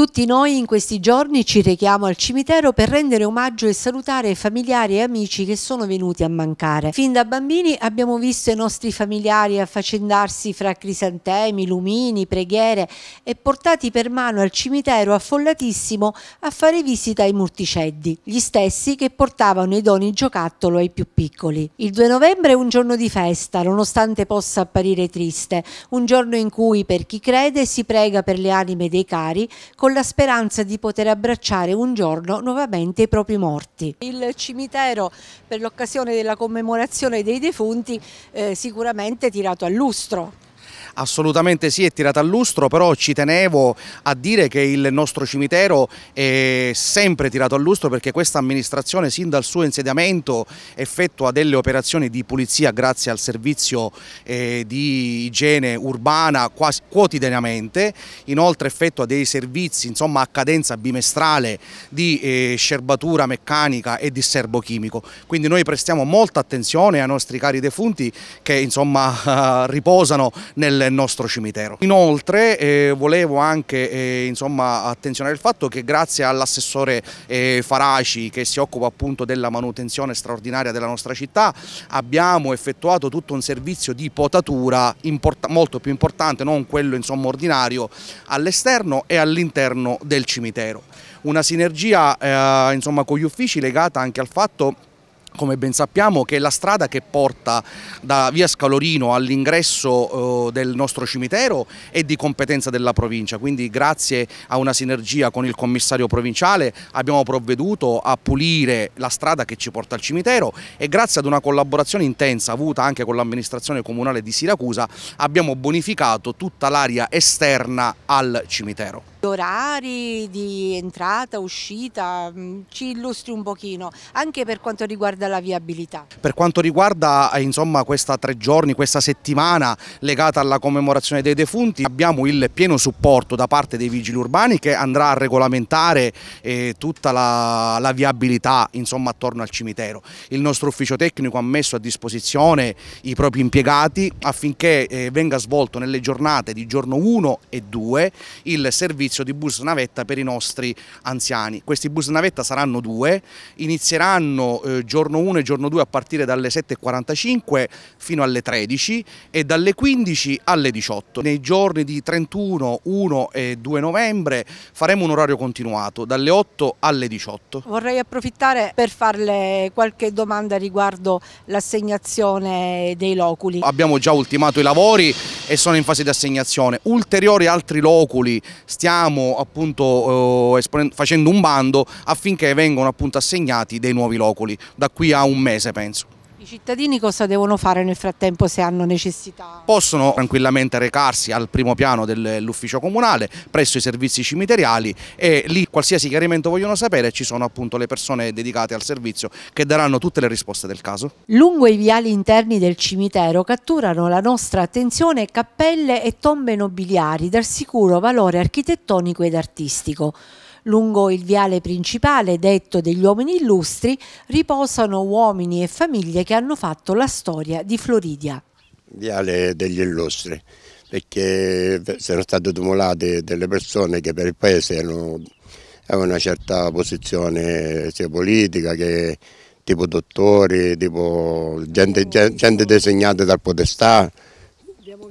Tutti noi in questi giorni ci rechiamo al cimitero per rendere omaggio e salutare familiari e amici che sono venuti a mancare. Fin da bambini abbiamo visto i nostri familiari affaccendarsi fra crisantemi, lumini, preghiere e portati per mano al cimitero affollatissimo a fare visita ai murticeddi, gli stessi che portavano i doni giocattolo ai più piccoli. Il 2 novembre è un giorno di festa, nonostante possa apparire triste, un giorno in cui per chi crede si prega per le anime dei cari con con la speranza di poter abbracciare un giorno nuovamente i propri morti. Il cimitero per l'occasione della commemorazione dei defunti eh, sicuramente tirato a lustro. Assolutamente sì, è tirata al lustro, però ci tenevo a dire che il nostro cimitero è sempre tirato al lustro perché questa amministrazione sin dal suo insediamento effettua delle operazioni di pulizia grazie al servizio eh, di igiene urbana quasi quotidianamente, inoltre effettua dei servizi insomma, a cadenza bimestrale di eh, scerbatura meccanica e di serbo chimico, quindi noi prestiamo molta attenzione ai nostri cari defunti che insomma riposano nel nostro cimitero. Inoltre eh, volevo anche eh, insomma, attenzionare il fatto che grazie all'assessore eh, Faraci che si occupa appunto della manutenzione straordinaria della nostra città abbiamo effettuato tutto un servizio di potatura molto più importante, non quello insomma, ordinario, all'esterno e all'interno del cimitero. Una sinergia eh, insomma, con gli uffici legata anche al fatto come ben sappiamo, che è la strada che porta da via Scalorino all'ingresso eh, del nostro cimitero è di competenza della provincia, quindi grazie a una sinergia con il commissario provinciale abbiamo provveduto a pulire la strada che ci porta al cimitero e grazie ad una collaborazione intensa avuta anche con l'amministrazione comunale di Siracusa abbiamo bonificato tutta l'area esterna al cimitero orari di entrata, uscita, mm, ci illustri un pochino, anche per quanto riguarda la viabilità. Per quanto riguarda eh, insomma, questa tre giorni, questa settimana legata alla commemorazione dei defunti, abbiamo il pieno supporto da parte dei vigili urbani che andrà a regolamentare eh, tutta la, la viabilità insomma, attorno al cimitero. Il nostro ufficio tecnico ha messo a disposizione i propri impiegati affinché eh, venga svolto nelle giornate di giorno 1 e 2 il servizio servizio di bus navetta per i nostri anziani. Questi bus navetta saranno due, inizieranno eh, giorno 1 e giorno 2 a partire dalle 7.45 fino alle 13 e dalle 15 alle 18. Nei giorni di 31, 1 e 2 novembre faremo un orario continuato dalle 8 alle 18. Vorrei approfittare per farle qualche domanda riguardo l'assegnazione dei loculi. Abbiamo già ultimato i lavori e sono in fase di assegnazione. Ulteriori altri loculi stiamo stiamo appunto eh, facendo un bando affinché vengano appunto assegnati dei nuovi loculi, da qui a un mese penso. I cittadini cosa devono fare nel frattempo se hanno necessità? Possono tranquillamente recarsi al primo piano dell'ufficio comunale presso i servizi cimiteriali e lì qualsiasi chiarimento vogliono sapere ci sono appunto le persone dedicate al servizio che daranno tutte le risposte del caso. Lungo i viali interni del cimitero catturano la nostra attenzione cappelle e tombe nobiliari dal sicuro valore architettonico ed artistico. Lungo il viale principale, detto degli uomini illustri, riposano uomini e famiglie che hanno fatto la storia di Floridia. Viale degli illustri, perché sono state tumulate delle persone che per il paese hanno, una certa posizione sia politica che tipo dottori, tipo gente, gente, gente designata dal potestà.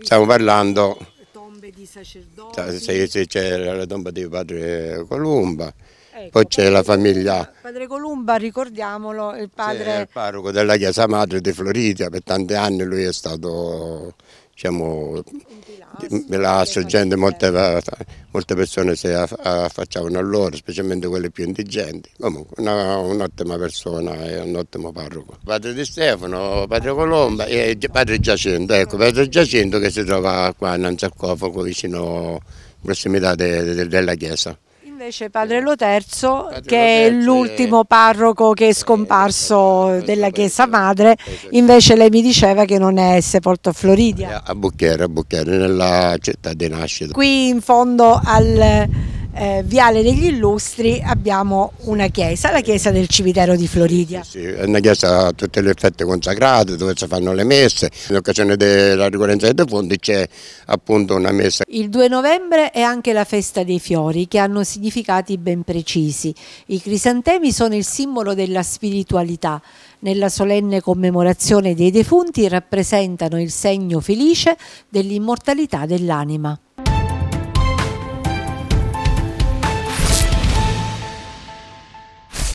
Stiamo parlando sacerdoti. c'è cioè, la tomba di padre Columba. Ecco, Poi c'è la famiglia. Padre Columba, ricordiamolo, il padre. Sì, il parroco della chiesa madre di Floridia, per tanti anni lui è stato diciamo, la gente, molte, molte, persone si affacciavano a loro, specialmente quelle più indigenti. Comunque, un'ottima persona e un ottimo parroco. Padre Di Stefano, padre Colomba e padre Giacinto, ecco, padre Giacinto che si trova qua in un sarcofago vicino, in prossimità de, de, della chiesa invece padre Lo Terzo, che è l'ultimo parroco che è eh, scomparso eh, eh, della esatto, Chiesa esatto, Madre, esatto. invece lei mi diceva che non è sepolto a Floridia. A Bucchiere, a Bucchiere, nella città di nascita. Qui in fondo al eh, Viale degli Illustri abbiamo una chiesa, la chiesa del cimitero di Floridia. Sì, sì, è una chiesa a tutte le effette consacrate dove si fanno le messe, in occasione della ricorrenza dei defunti c'è appunto una messa. Il 2 novembre è anche la festa dei fiori che hanno significati ben precisi. I crisantemi sono il simbolo della spiritualità, nella solenne commemorazione dei defunti rappresentano il segno felice dell'immortalità dell'anima.